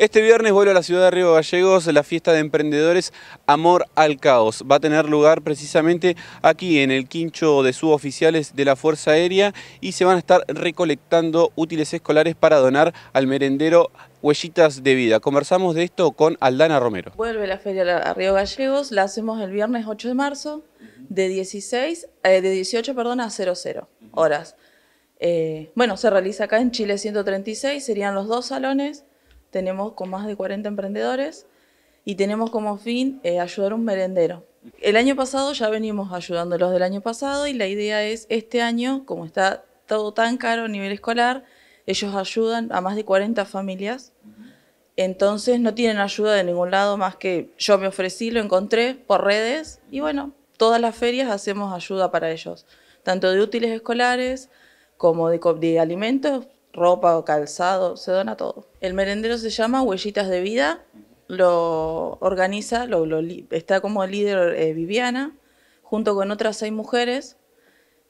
Este viernes vuelve a la ciudad de Río Gallegos la fiesta de emprendedores Amor al Caos. Va a tener lugar precisamente aquí en el quincho de suboficiales de la Fuerza Aérea y se van a estar recolectando útiles escolares para donar al merendero Huellitas de Vida. Conversamos de esto con Aldana Romero. Vuelve la feria a Río Gallegos, la hacemos el viernes 8 de marzo de, 16, eh, de 18 a 00 horas. Eh, bueno, se realiza acá en Chile 136, serían los dos salones tenemos con más de 40 emprendedores y tenemos como fin eh, ayudar a un merendero. El año pasado ya venimos los del año pasado y la idea es este año, como está todo tan caro a nivel escolar, ellos ayudan a más de 40 familias. Entonces no tienen ayuda de ningún lado más que yo me ofrecí, lo encontré por redes y bueno, todas las ferias hacemos ayuda para ellos, tanto de útiles escolares como de alimentos, ropa o calzado, se dona todo. El merendero se llama Huellitas de Vida, lo organiza, lo, está como líder eh, Viviana, junto con otras seis mujeres,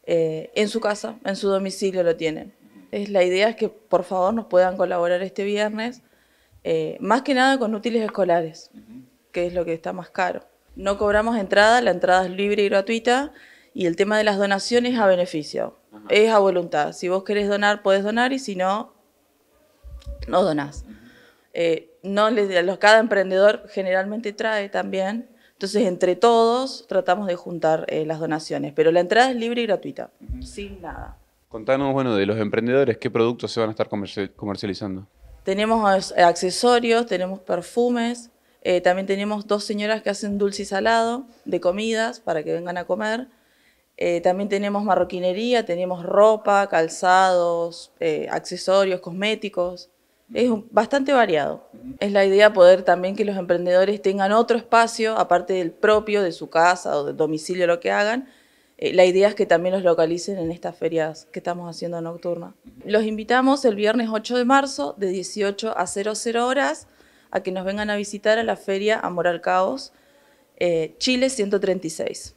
eh, en su casa, en su domicilio lo tienen. Es, la idea es que por favor nos puedan colaborar este viernes, eh, más que nada con útiles escolares, que es lo que está más caro. No cobramos entrada, la entrada es libre y gratuita, y el tema de las donaciones a beneficio es a voluntad. Si vos querés donar, podés donar y si no, no donás. Eh, no les, los, cada emprendedor generalmente trae también. Entonces, entre todos tratamos de juntar eh, las donaciones, pero la entrada es libre y gratuita, sin nada. Contanos, bueno, de los emprendedores, ¿qué productos se van a estar comercializando? Tenemos eh, accesorios, tenemos perfumes, también tenemos dos señoras que hacen dulce y salado de comidas para que vengan a comer. Eh, también tenemos marroquinería, tenemos ropa, calzados, eh, accesorios, cosméticos. Es bastante variado. Es la idea poder también que los emprendedores tengan otro espacio, aparte del propio, de su casa o del domicilio, lo que hagan. Eh, la idea es que también los localicen en estas ferias que estamos haciendo nocturna. Los invitamos el viernes 8 de marzo de 18 a 00 horas a que nos vengan a visitar a la feria Amor al Caos, Chile 136.